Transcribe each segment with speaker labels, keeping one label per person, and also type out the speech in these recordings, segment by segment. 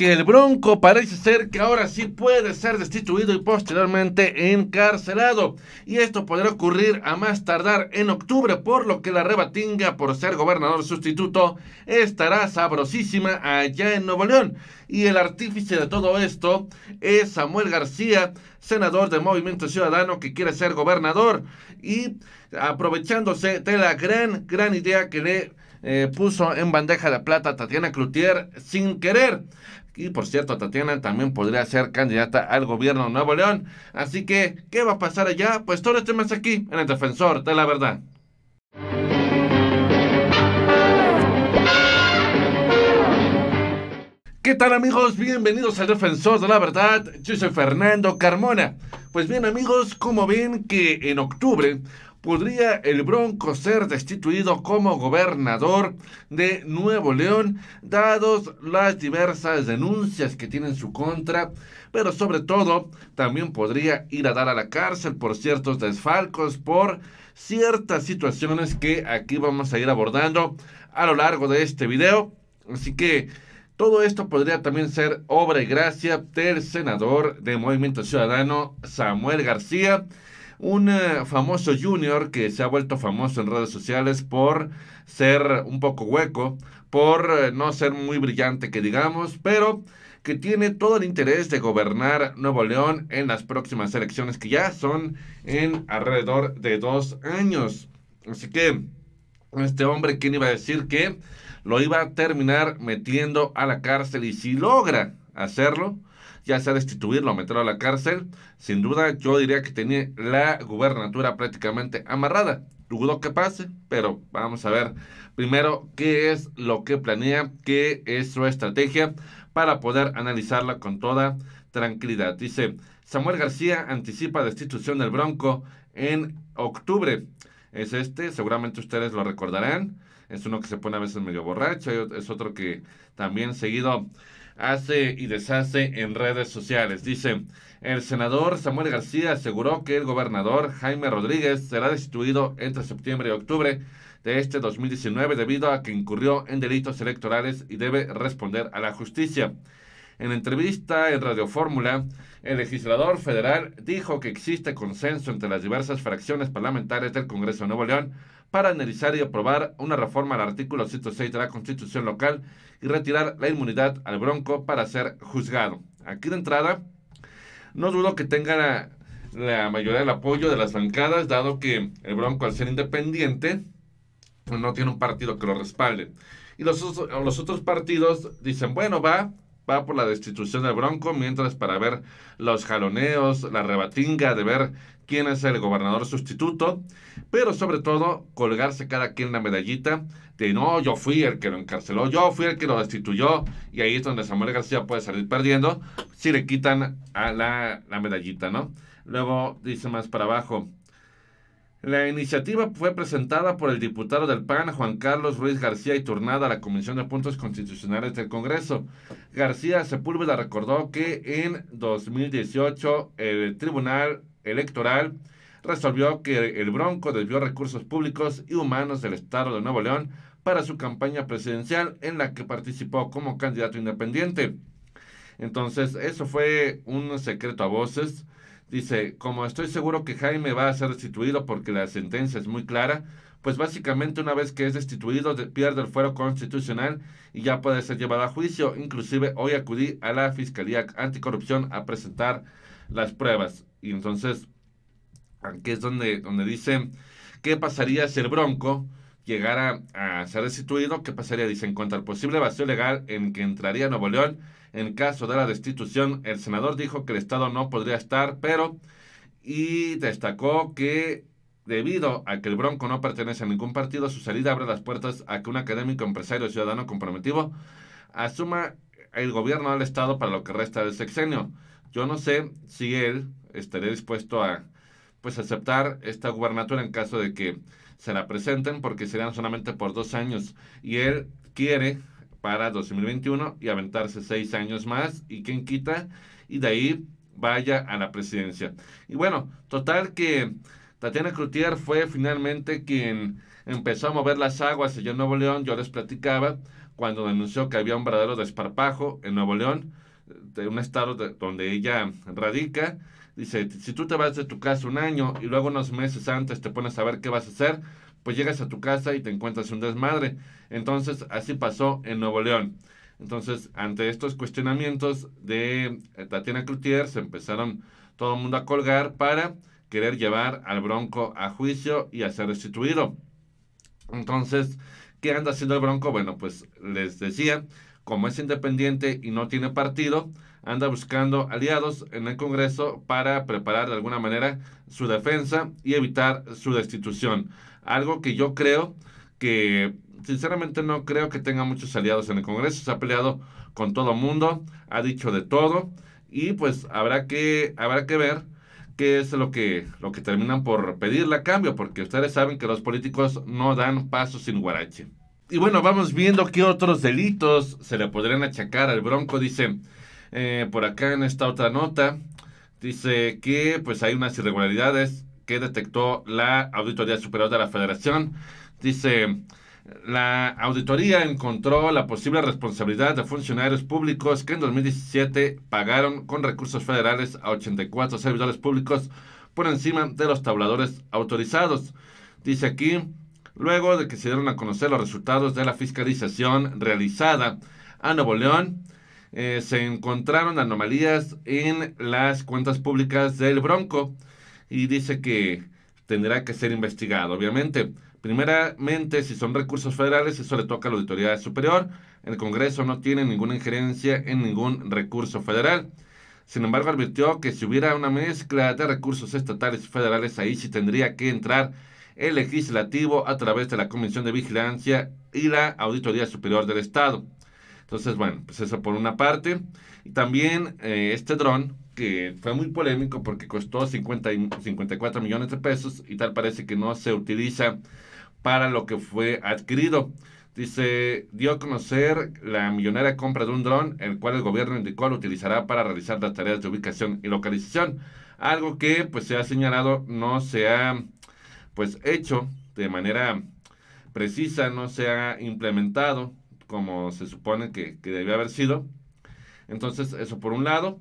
Speaker 1: que el Bronco parece ser que ahora sí puede ser destituido y posteriormente encarcelado. Y esto podrá ocurrir a más tardar en octubre, por lo que la rebatinga por ser gobernador sustituto estará sabrosísima allá en Nuevo León. Y el artífice de todo esto es Samuel García, senador de Movimiento Ciudadano que quiere ser gobernador y aprovechándose de la gran, gran idea que le eh, puso en bandeja de plata a Tatiana Cloutier sin querer. Y por cierto, Tatiana también podría ser candidata al gobierno de Nuevo León. Así que, ¿qué va a pasar allá? Pues todo este más aquí en el Defensor de la Verdad. ¿Qué tal amigos? Bienvenidos al Defensor de la Verdad. Yo soy Fernando Carmona. Pues bien amigos, como ven que en octubre podría el Bronco ser destituido como gobernador de Nuevo León, dados las diversas denuncias que tiene en su contra, pero sobre todo también podría ir a dar a la cárcel por ciertos desfalcos, por ciertas situaciones que aquí vamos a ir abordando a lo largo de este video. Así que... Todo esto podría también ser obra y gracia del senador de Movimiento Ciudadano Samuel García, un eh, famoso junior que se ha vuelto famoso en redes sociales por ser un poco hueco, por eh, no ser muy brillante que digamos, pero que tiene todo el interés de gobernar Nuevo León en las próximas elecciones que ya son en alrededor de dos años. Así que este hombre, quien iba a decir que lo iba a terminar metiendo a la cárcel? Y si logra hacerlo, ya sea destituirlo, meterlo a la cárcel, sin duda yo diría que tenía la gubernatura prácticamente amarrada. Dudo que pase, pero vamos a ver primero qué es lo que planea, qué es su estrategia para poder analizarla con toda tranquilidad. Dice, Samuel García anticipa destitución del Bronco en octubre. Es este, seguramente ustedes lo recordarán. Es uno que se pone a veces medio borracho, es otro que también seguido hace y deshace en redes sociales. Dice, el senador Samuel García aseguró que el gobernador Jaime Rodríguez será destituido entre septiembre y octubre de este 2019 debido a que incurrió en delitos electorales y debe responder a la justicia. En entrevista en Radio Fórmula, el legislador federal dijo que existe consenso entre las diversas fracciones parlamentarias del Congreso de Nuevo León para analizar y aprobar una reforma al artículo 106 de la Constitución local y retirar la inmunidad al bronco para ser juzgado. Aquí de entrada, no dudo que tenga la, mayoría del apoyo de las bancadas, dado que el bronco al ser independiente no tiene un partido que lo respalde. Y los otros partidos dicen, bueno, va, va por la destitución del Bronco, mientras para ver los jaloneos, la rebatinga de ver quién es el gobernador sustituto, pero sobre todo colgarse cada quien la medallita de no, yo fui el que lo encarceló, yo fui el que lo destituyó, y ahí es donde Samuel García puede salir perdiendo si le quitan a la, la medallita, ¿no? Luego dice más para abajo. La iniciativa fue presentada por el diputado del PAN, Juan Carlos Ruiz García y turnada a la Comisión de Puntos Constitucionales del Congreso. García Sepúlveda recordó que en 2018 el Tribunal Electoral resolvió que el Bronco desvió recursos públicos y humanos del Estado de Nuevo León para su campaña presidencial en la que participó como candidato independiente. Entonces, eso fue un secreto a voces Dice, como estoy seguro que Jaime va a ser destituido porque la sentencia es muy clara, pues básicamente una vez que es destituido pierde el fuero constitucional y ya puede ser llevado a juicio. Inclusive hoy acudí a la Fiscalía Anticorrupción a presentar las pruebas. Y entonces, aquí es donde, donde dice, ¿qué pasaría si el Bronco llegara a ser destituido? ¿Qué pasaría? Dice, en cuanto al posible vacío legal en que entraría Nuevo León, en caso de la destitución, el senador dijo que el Estado no podría estar, pero y destacó que debido a que el Bronco no pertenece a ningún partido, su salida abre las puertas a que un académico, empresario, ciudadano comprometido asuma el gobierno del Estado para lo que resta del sexenio. Yo no sé si él estaría dispuesto a pues aceptar esta gubernatura en caso de que se la presenten porque serían solamente por dos años y él quiere para 2021 y aventarse seis años más y quien quita y de ahí vaya a la presidencia. Y bueno, total que Tatiana Crutier fue finalmente quien empezó a mover las aguas en Nuevo León. Yo les platicaba cuando denunció que había un verdadero desparpajo en Nuevo León, de un estado donde ella radica. Dice, si tú te vas de tu casa un año y luego unos meses antes te pones a ver qué vas a hacer, pues llegas a tu casa y te encuentras un desmadre. Entonces, así pasó en Nuevo León. Entonces, ante estos cuestionamientos de eh, Tatiana Cloutier, se empezaron todo el mundo a colgar para querer llevar al Bronco a juicio y a ser destituido. Entonces, ¿qué anda haciendo el Bronco? Bueno, pues les decía, como es independiente y no tiene partido, anda buscando aliados en el Congreso para preparar de alguna manera su defensa y evitar su destitución algo que yo creo que sinceramente no creo que tenga muchos aliados en el Congreso. Se ha peleado con todo mundo, ha dicho de todo y pues habrá que habrá que ver qué es lo que lo que terminan por pedirle a cambio, porque ustedes saben que los políticos no dan pasos sin guarache. Y bueno, vamos viendo qué otros delitos se le podrían achacar al Bronco. Dice eh, por acá en esta otra nota, dice que pues hay unas irregularidades que detectó la Auditoría Superior de la Federación. Dice, la auditoría encontró la posible responsabilidad de funcionarios públicos que en 2017 pagaron con recursos federales a 84 servidores públicos por encima de los tabladores autorizados. Dice aquí, luego de que se dieron a conocer los resultados de la fiscalización realizada a Nuevo León, eh, se encontraron anomalías en las cuentas públicas del Bronco y dice que tendrá que ser investigado, obviamente. Primeramente, si son recursos federales, eso le toca a la Auditoría Superior. El Congreso no tiene ninguna injerencia en ningún recurso federal. Sin embargo, advirtió que si hubiera una mezcla de recursos estatales y federales, ahí sí tendría que entrar el legislativo a través de la Comisión de Vigilancia y la Auditoría Superior del Estado. Entonces, bueno, pues eso por una parte. Y también eh, este dron, que fue muy polémico porque costó 54 millones de pesos y tal parece que no se utiliza para lo que fue adquirido. Dice, dio a conocer la millonaria compra de un dron, el cual el gobierno indicó lo utilizará para realizar las tareas de ubicación y localización. Algo que, pues, se ha señalado, no se ha, pues, hecho de manera precisa, no se ha implementado como se supone que, que haber sido. Entonces, eso por un lado.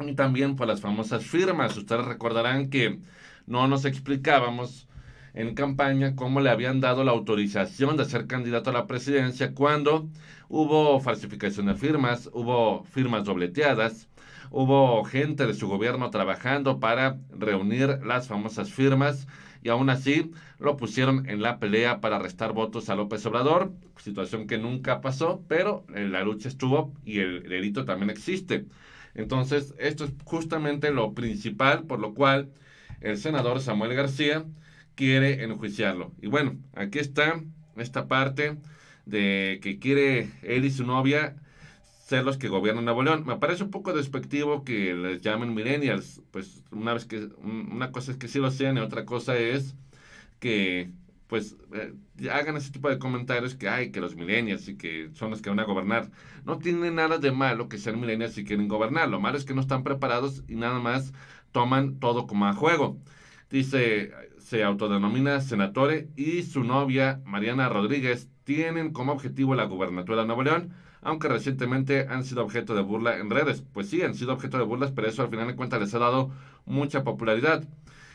Speaker 1: Y también por las famosas firmas. Ustedes recordarán que no nos explicábamos en campaña cómo le habían dado la autorización de ser candidato a la presidencia cuando hubo falsificación de firmas, hubo firmas dobleteadas, hubo gente de su gobierno trabajando para reunir las famosas firmas y aún así lo pusieron en la pelea para restar votos a López Obrador, situación que nunca pasó, pero eh, la lucha estuvo y el delito también existe. Entonces, esto es justamente lo principal por lo cual el senador Samuel García quiere enjuiciarlo. Y bueno, aquí está esta parte de que quiere él y su novia ser los que gobiernan Nuevo León. Me parece un poco despectivo que les llamen millennials, pues una vez que una cosa es que sí lo sean y otra cosa es que pues eh, hagan ese tipo de comentarios que hay que los millennials y que son los que van a gobernar. No tiene nada de malo que sean millennials y quieren gobernar. Lo malo es que no están preparados y nada más toman todo como a juego. Dice, se autodenomina senatore y su novia Mariana Rodríguez tienen como objetivo la gubernatura de Nuevo León aunque recientemente han sido objeto de burla en redes. Pues sí, han sido objeto de burlas, pero eso al final de cuentas les ha dado mucha popularidad.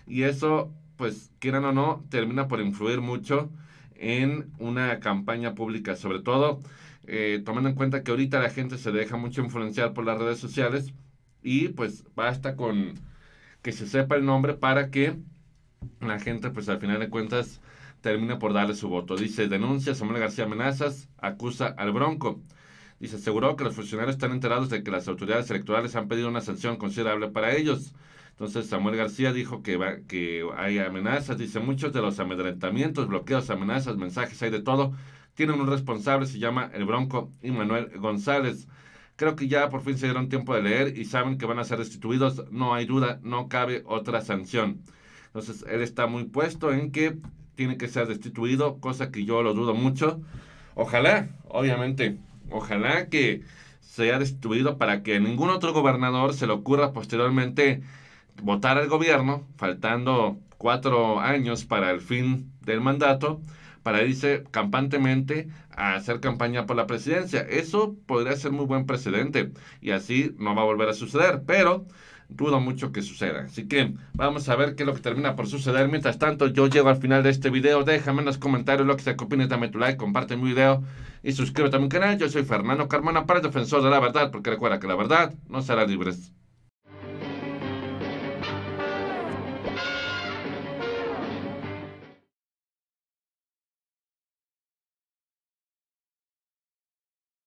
Speaker 1: Y eso, pues quieran o no, termina por influir mucho en una campaña pública, sobre todo eh, tomando en cuenta que ahorita la gente se deja mucho influenciar por las redes sociales y pues basta con que se sepa el nombre para que la gente pues al final de cuentas termine por darle su voto. Dice, denuncia Samuel García amenazas, acusa al Bronco y se aseguró que los funcionarios están enterados de que las autoridades electorales han pedido una sanción considerable para ellos. Entonces Samuel García dijo que, va, que hay amenazas, dice muchos de los amedrentamientos, bloqueos, amenazas, mensajes, hay de todo. Tienen un responsable, se llama el Bronco y Manuel González. Creo que ya por fin se dieron tiempo de leer y saben que van a ser destituidos no hay duda, no cabe otra sanción. Entonces él está muy puesto en que tiene que ser destituido, cosa que yo lo dudo mucho. Ojalá, obviamente Ojalá que sea destruido para que ningún otro gobernador se le ocurra posteriormente votar al gobierno, faltando cuatro años para el fin del mandato, para irse campantemente a hacer campaña por la presidencia. Eso podría ser muy buen precedente y así no va a volver a suceder, pero dudo mucho que suceda. Así que vamos a ver qué es lo que termina por suceder. Mientras tanto, yo llego al final de este video. Déjame en los comentarios lo que te opines, dame tu like, comparte mi video y suscríbete a mi canal. Yo soy Fernando Carmona para el Defensor de la Verdad, porque recuerda que la verdad no será libre.